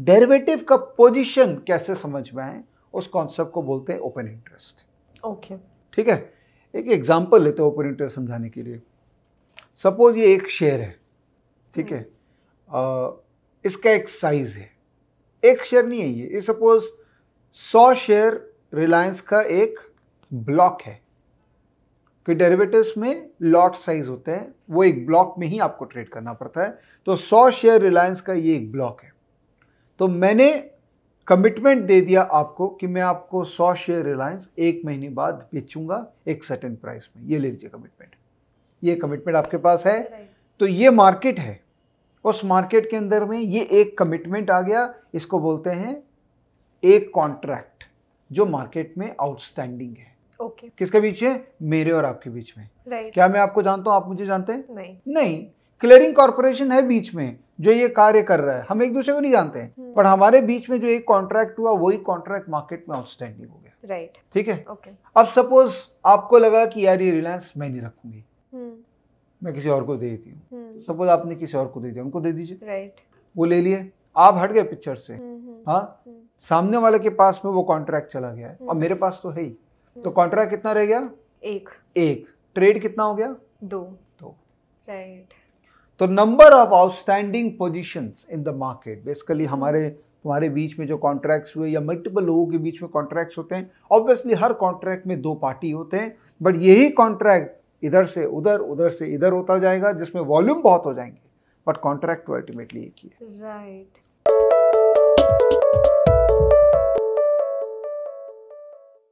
Derivative का position कैसे समझ में आए उस कॉन्सेप्ट को बोलते हैं ओपन इंटरेस्ट ओके ठीक है एक एग्जाम्पल लेते हैं ओपन इंटरेस्ट समझाने के लिए सपोज ये एक शेयर है ठीक है हम्म. इसका एक साइज है एक शेयर नहीं है ये ये सपोज सौ शेयर रिलायंस का एक ब्लॉक है कि डेरिवेटिव्स में लॉट साइज होते हैं वो एक ब्लॉक में ही आपको ट्रेड करना पड़ता है तो सौ शेयर रिलायंस का ये एक ब्लॉक है तो मैंने कमिटमेंट दे दिया आपको कि मैं आपको सौ शेयर रिलायंस एक महीने बाद बेचूंगा एक सर्टेन प्राइस में ये ले लीजिए कमिटमेंट ये कमिटमेंट आपके पास है तो ये मार्केट है उस मार्केट के अंदर में ये एक कमिटमेंट आ गया इसको बोलते हैं एक कॉन्ट्रैक्ट जो मार्केट में आउटस्टैंडिंग है ओके okay. किसके बीच है मेरे और आपके बीच में right. क्या मैं आपको जानता हूं आप मुझे जानते हैं नहीं नहीं क्लियरिंग कॉरपोरेशन है बीच में जो ये कार्य कर रहा है हम एक दूसरे को नहीं जानते हैं हम्म। पर हमारे बीच में जो एक कॉन्ट्रैक्ट हुआ वही कॉन्ट्रैक्ट मार्केट में आउटस्टैंडिंग हो गया राइट ठीक है ओके अब सपोज आपको लगा कि यार ये रिलायंस मैं नहीं रखूंगी हम्म। मैं किसी और को दे देती हूँ सपोज हम्म। आपने किसी और को दे दिया उनको दे दीजिए राइट वो ले लिए आप हट गए पिक्चर से हाँ सामने वाले के पास में वो कॉन्ट्रैक्ट चला गया है और मेरे पास तो है ही तो कॉन्ट्रैक्ट कितना रह गया एक एक ट्रेड कितना हो गया दो दो राइट तो number of outstanding position in the market basically हमारे तुम्हारे बीच में जो कॉन्ट्रैक्ट्स हुए या मल्टीपल लोगों के बीच में कॉन्ट्रैक्ट्स होते हैं ऑब्वियसली हर कॉन्ट्रैक्ट में दो पार्टी होते हैं बट यही कॉन्ट्रैक्ट इधर से उधर उधर से इधर होता जाएगा जिसमें वॉल्यूम बहुत हो जाएंगे बट कॉन्ट्रैक्ट अल्टीमेटली एक ही है राइट right.